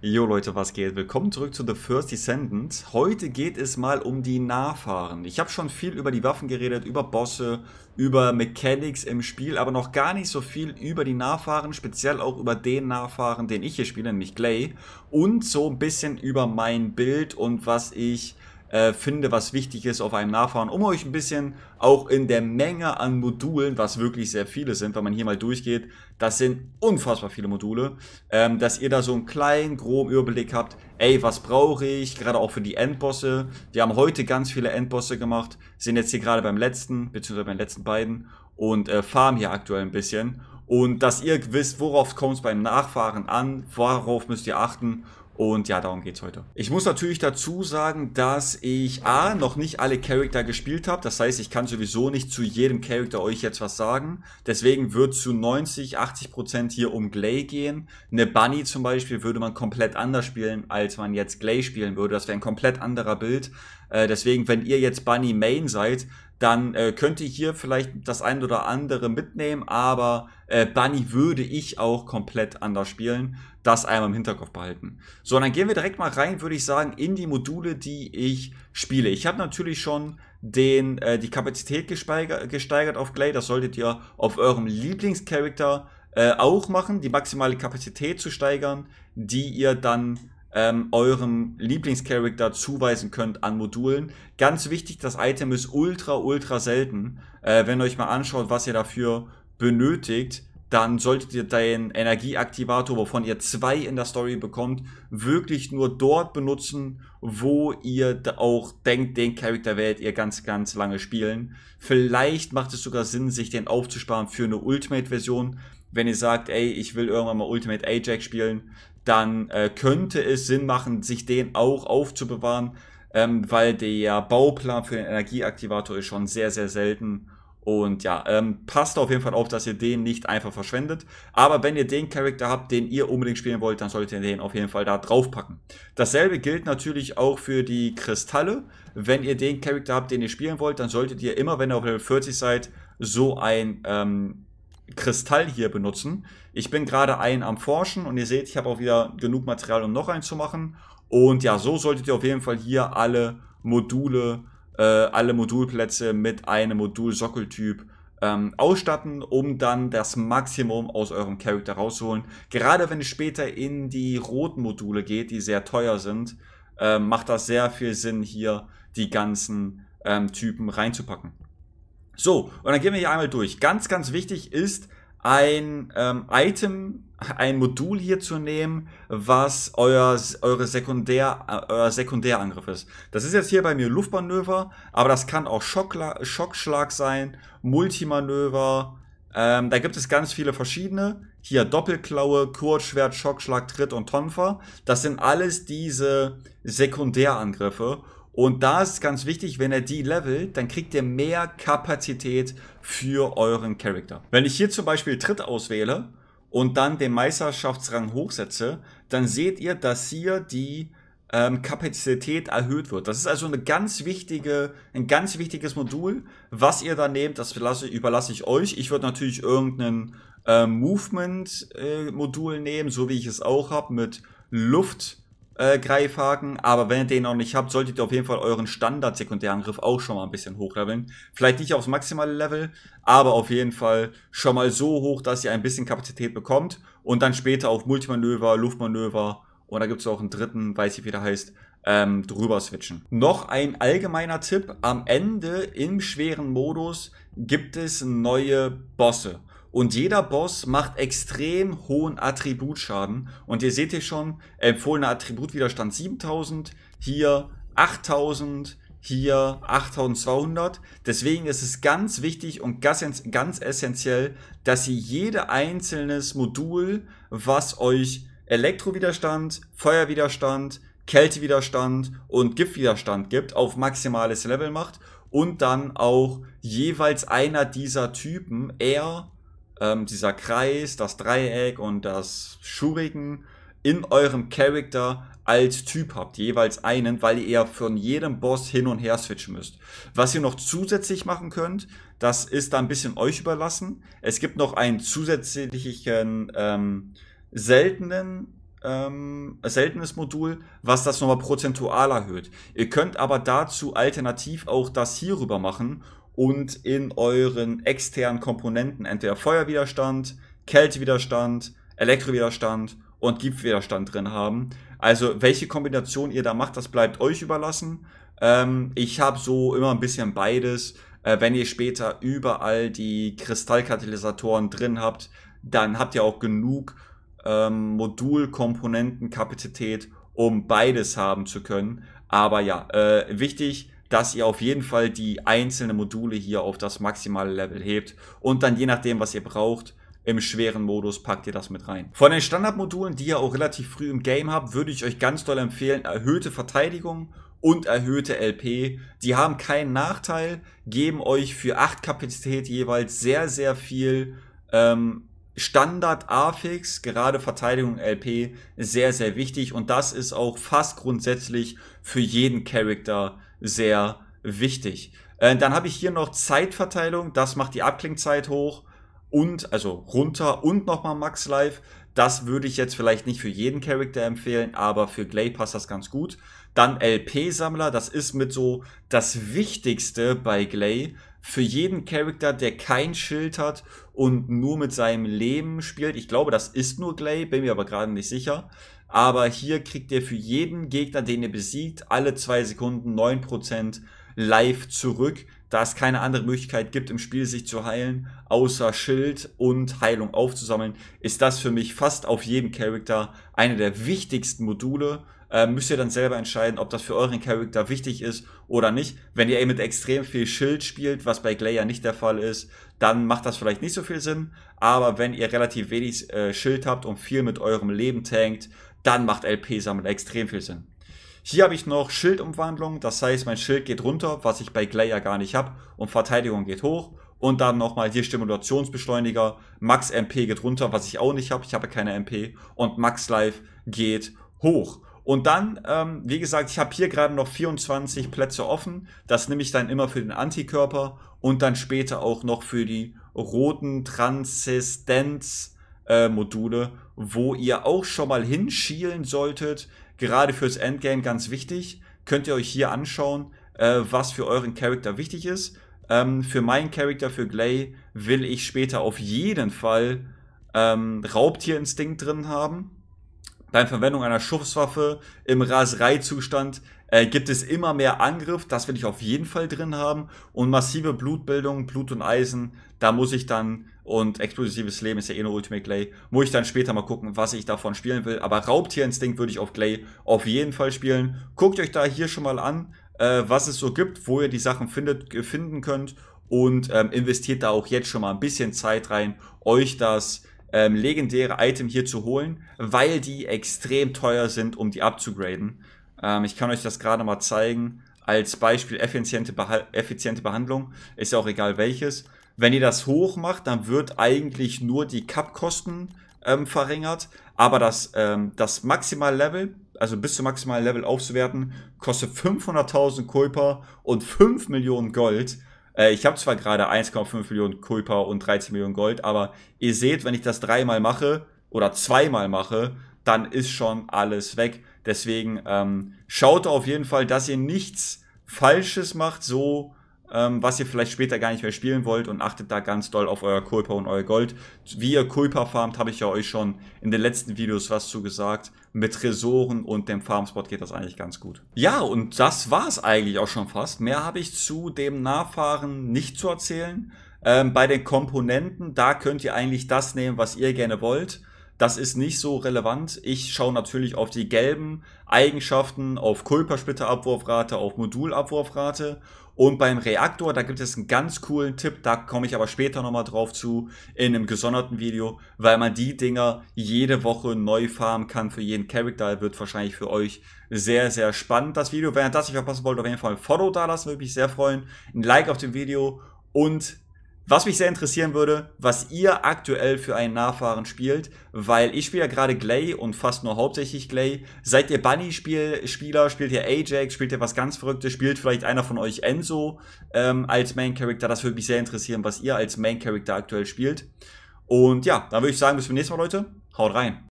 Jo Leute, was geht? Willkommen zurück zu The First Descendant. Heute geht es mal um die Nahfahren. Ich habe schon viel über die Waffen geredet, über Bosse, über Mechanics im Spiel, aber noch gar nicht so viel über die Nahfahren, speziell auch über den Nahfahren, den ich hier spiele, nämlich Clay. Und so ein bisschen über mein Bild und was ich äh, finde, was wichtig ist auf einem Nachfahren, um euch ein bisschen auch in der Menge an Modulen, was wirklich sehr viele sind, wenn man hier mal durchgeht, das sind unfassbar viele Module, ähm, dass ihr da so einen kleinen, groben Überblick habt, ey, was brauche ich, gerade auch für die Endbosse. die haben heute ganz viele Endbosse gemacht, sind jetzt hier gerade beim letzten, beziehungsweise bei den letzten beiden und äh, farmen hier aktuell ein bisschen. Und dass ihr wisst, worauf kommt es beim Nachfahren an, worauf müsst ihr achten und ja, darum geht's heute. Ich muss natürlich dazu sagen, dass ich A, noch nicht alle Charakter gespielt habe. Das heißt, ich kann sowieso nicht zu jedem Charakter euch jetzt was sagen. Deswegen wird zu 90, 80 Prozent hier um Glay gehen. Eine Bunny zum Beispiel würde man komplett anders spielen, als man jetzt Glay spielen würde. Das wäre ein komplett anderer Bild. Äh, deswegen, wenn ihr jetzt Bunny Main seid, dann äh, könnt ihr hier vielleicht das ein oder andere mitnehmen, aber äh, Bunny würde ich auch komplett anders spielen das einmal im Hinterkopf behalten. So, und dann gehen wir direkt mal rein, würde ich sagen, in die Module, die ich spiele. Ich habe natürlich schon den, äh, die Kapazität gesteigert auf Glay. Das solltet ihr auf eurem Lieblingscharakter äh, auch machen, die maximale Kapazität zu steigern, die ihr dann ähm, eurem Lieblingscharakter zuweisen könnt an Modulen. Ganz wichtig, das Item ist ultra, ultra selten. Äh, wenn ihr euch mal anschaut, was ihr dafür benötigt, dann solltet ihr deinen Energieaktivator, wovon ihr zwei in der Story bekommt, wirklich nur dort benutzen, wo ihr auch denkt, den Charakter werdet ihr ganz, ganz lange spielen. Vielleicht macht es sogar Sinn, sich den aufzusparen für eine Ultimate-Version. Wenn ihr sagt, ey, ich will irgendwann mal Ultimate Ajax spielen, dann äh, könnte es Sinn machen, sich den auch aufzubewahren, ähm, weil der Bauplan für den Energieaktivator ist schon sehr, sehr selten und ja, ähm, passt auf jeden Fall auf, dass ihr den nicht einfach verschwendet. Aber wenn ihr den Charakter habt, den ihr unbedingt spielen wollt, dann solltet ihr den auf jeden Fall da draufpacken. Dasselbe gilt natürlich auch für die Kristalle. Wenn ihr den Charakter habt, den ihr spielen wollt, dann solltet ihr immer, wenn ihr auf Level 40 seid, so ein ähm, Kristall hier benutzen. Ich bin gerade einen am Forschen und ihr seht, ich habe auch wieder genug Material, um noch einen zu machen. Und ja, so solltet ihr auf jeden Fall hier alle Module äh, alle Modulplätze mit einem modul ähm, ausstatten, um dann das Maximum aus eurem Charakter rauszuholen. Gerade wenn es später in die roten Module geht, die sehr teuer sind, äh, macht das sehr viel Sinn, hier die ganzen ähm, Typen reinzupacken. So, und dann gehen wir hier einmal durch. Ganz, ganz wichtig ist ein ähm, Item, ein Modul hier zu nehmen, was euer, eure Sekundär, äh, euer Sekundärangriff ist. Das ist jetzt hier bei mir Luftmanöver, aber das kann auch Schockla Schockschlag sein, Multimanöver. Ähm, da gibt es ganz viele verschiedene. Hier Doppelklaue, Kurzschwert, Schockschlag, Tritt und Tonfer. Das sind alles diese Sekundärangriffe. Und da ist ganz wichtig, wenn er die levelt, dann kriegt ihr mehr Kapazität für euren Charakter. Wenn ich hier zum Beispiel Tritt auswähle, und dann den Meisterschaftsrang hochsetze, dann seht ihr, dass hier die ähm, Kapazität erhöht wird. Das ist also eine ganz wichtige, ein ganz wichtiges Modul. Was ihr da nehmt, das überlasse, überlasse ich euch. Ich würde natürlich irgendein äh, Movement-Modul äh, nehmen, so wie ich es auch habe, mit Luft, äh, Greifhaken. Aber wenn ihr den noch nicht habt, solltet ihr auf jeden Fall euren Standard-Sekundärangriff auch schon mal ein bisschen hochleveln. Vielleicht nicht aufs maximale Level, aber auf jeden Fall schon mal so hoch, dass ihr ein bisschen Kapazität bekommt. Und dann später auf Multimanöver, Luftmanöver und da gibt es auch einen dritten, weiß ich wie der heißt, ähm, drüber switchen. Noch ein allgemeiner Tipp. Am Ende im schweren Modus gibt es neue Bosse. Und jeder Boss macht extrem hohen Attributschaden. Und ihr seht hier schon, empfohlener Attributwiderstand 7000, hier 8000, hier 8200. Deswegen ist es ganz wichtig und ganz, ganz essentiell, dass ihr jede einzelnes Modul, was euch Elektrowiderstand, Feuerwiderstand, Kältewiderstand und Giftwiderstand gibt, auf maximales Level macht und dann auch jeweils einer dieser Typen, R, ähm, dieser Kreis, das Dreieck und das Schuriken in eurem Charakter als Typ habt, jeweils einen, weil ihr von jedem Boss hin und her switchen müsst. Was ihr noch zusätzlich machen könnt, das ist da ein bisschen euch überlassen. Es gibt noch einen zusätzlichen ähm, seltenen ähm, seltenes Modul, was das nochmal prozentual erhöht. Ihr könnt aber dazu alternativ auch das hier rüber machen und in euren externen Komponenten entweder Feuerwiderstand, Kältewiderstand, Elektrowiderstand und Giebwiderstand drin haben. Also welche Kombination ihr da macht, das bleibt euch überlassen. Ähm, ich habe so immer ein bisschen beides. Äh, wenn ihr später überall die Kristallkatalysatoren drin habt, dann habt ihr auch genug ähm, Modulkomponentenkapazität, um beides haben zu können. Aber ja, äh, wichtig, dass ihr auf jeden Fall die einzelnen Module hier auf das maximale Level hebt und dann je nachdem, was ihr braucht, im schweren Modus packt ihr das mit rein. Von den Standardmodulen, die ihr auch relativ früh im Game habt, würde ich euch ganz doll empfehlen, erhöhte Verteidigung und erhöhte LP. Die haben keinen Nachteil, geben euch für 8 Kapazität jeweils sehr, sehr viel ähm, Standard A-Fix, gerade Verteidigung LP, sehr, sehr wichtig. Und das ist auch fast grundsätzlich für jeden Charakter sehr wichtig. Äh, dann habe ich hier noch Zeitverteilung. Das macht die Abklingzeit hoch und, also runter und nochmal Max Life. Das würde ich jetzt vielleicht nicht für jeden Charakter empfehlen, aber für Glay passt das ganz gut. Dann LP-Sammler, das ist mit so das Wichtigste bei Glay. Für jeden Charakter, der kein Schild hat und nur mit seinem Leben spielt. Ich glaube, das ist nur Glay, bin mir aber gerade nicht sicher. Aber hier kriegt ihr für jeden Gegner, den ihr besiegt, alle zwei Sekunden 9% live zurück, da es keine andere Möglichkeit gibt, im Spiel sich zu heilen, außer Schild und Heilung aufzusammeln, ist das für mich fast auf jedem Charakter eine der wichtigsten Module. Äh, müsst ihr dann selber entscheiden, ob das für euren Charakter wichtig ist oder nicht. Wenn ihr eben eh mit extrem viel Schild spielt, was bei Glaier nicht der Fall ist, dann macht das vielleicht nicht so viel Sinn. Aber wenn ihr relativ wenig äh, Schild habt und viel mit eurem Leben tankt, dann macht LP sammeln extrem viel Sinn. Hier habe ich noch Schildumwandlung, das heißt, mein Schild geht runter, was ich bei Glayer gar nicht habe, und Verteidigung geht hoch. Und dann nochmal hier Stimulationsbeschleuniger, Max MP geht runter, was ich auch nicht habe, ich habe keine MP, und Max Life geht hoch. Und dann, ähm, wie gesagt, ich habe hier gerade noch 24 Plätze offen. Das nehme ich dann immer für den Antikörper und dann später auch noch für die roten Transistenz äh, Module, wo ihr auch schon mal hinschielen solltet. Gerade fürs Endgame ganz wichtig. Könnt ihr euch hier anschauen, äh, was für euren Charakter wichtig ist. Ähm, für meinen Charakter, für Glay, will ich später auf jeden Fall ähm, Raubtierinstinkt drin haben. Bei Verwendung einer Schusswaffe im Rasereizustand äh, gibt es immer mehr Angriff, das will ich auf jeden Fall drin haben. Und massive Blutbildung, Blut und Eisen, da muss ich dann und explosives Leben ist ja eh nur Ultimate Clay. Muss ich dann später mal gucken, was ich davon spielen will. Aber Raubtierinstinkt würde ich auf Clay auf jeden Fall spielen. Guckt euch da hier schon mal an, äh, was es so gibt, wo ihr die Sachen findet, äh, finden könnt. Und ähm, investiert da auch jetzt schon mal ein bisschen Zeit rein, euch das ähm, legendäre Item hier zu holen, weil die extrem teuer sind, um die abzugraden. Ähm, ich kann euch das gerade mal zeigen. Als Beispiel effiziente, Beha effiziente Behandlung, ist ja auch egal welches. Wenn ihr das hoch macht, dann wird eigentlich nur die Cup-Kosten ähm, verringert. Aber das, ähm, das maximal Level, also bis zum maximalen Level aufzuwerten, kostet 500.000 Kuiper und 5 Millionen Gold. Äh, ich habe zwar gerade 1,5 Millionen Kuiper und 13 Millionen Gold, aber ihr seht, wenn ich das dreimal mache oder zweimal mache, dann ist schon alles weg. Deswegen ähm, schaut auf jeden Fall, dass ihr nichts Falsches macht, so ähm, was ihr vielleicht später gar nicht mehr spielen wollt und achtet da ganz doll auf euer Kulpa und euer Gold. Wie ihr Kulpa farmt, habe ich ja euch schon in den letzten Videos was zugesagt. Mit Tresoren und dem Farmspot geht das eigentlich ganz gut. Ja, und das war's eigentlich auch schon fast. Mehr habe ich zu dem Nachfahren nicht zu erzählen. Ähm, bei den Komponenten, da könnt ihr eigentlich das nehmen, was ihr gerne wollt. Das ist nicht so relevant. Ich schaue natürlich auf die gelben Eigenschaften, auf Kulpersplitterabwurfrate, auf Modulabwurfrate und beim Reaktor, da gibt es einen ganz coolen Tipp, da komme ich aber später nochmal drauf zu, in einem gesonderten Video, weil man die Dinger jede Woche neu farmen kann für jeden Charakter. Wird wahrscheinlich für euch sehr, sehr spannend, das Video. Wenn ihr das nicht verpassen wollt, auf jeden Fall ein Follow da lassen, würde mich sehr freuen. Ein Like auf dem Video und was mich sehr interessieren würde, was ihr aktuell für einen Nachfahren spielt, weil ich spiele ja gerade Glay und fast nur hauptsächlich Glay. Seid ihr Bunny-Spieler? Spielt ihr Ajax? Spielt ihr was ganz Verrücktes? Spielt vielleicht einer von euch Enzo ähm, als Main-Character? Das würde mich sehr interessieren, was ihr als Main-Character aktuell spielt. Und ja, dann würde ich sagen, bis zum nächsten Mal, Leute. Haut rein.